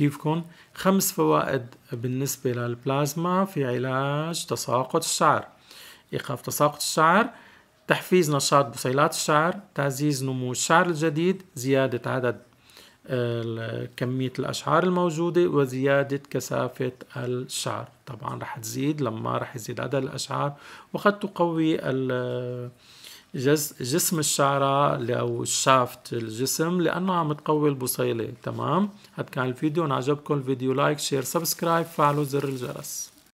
كيفكن خمس فوائد بالنسبة للبلازما في علاج تساقط الشعر إيقاف تساقط الشعر تحفيز نشاط بصيلات الشعر تعزيز نمو الشعر الجديد زيادة عدد آه، كمية الأشعار الموجودة وزيادة كثافة الشعر طبعا رح تزيد لما رح يزيد عدد الأشعار وقد تقوي جز جسم الشعرة أو الشافت الجسم لأنه عم تقوي البصيلة تمام؟ هاد كان الفيديو إن عجبكم الفيديو لايك شير سبسكرايب فعلوا زر الجرس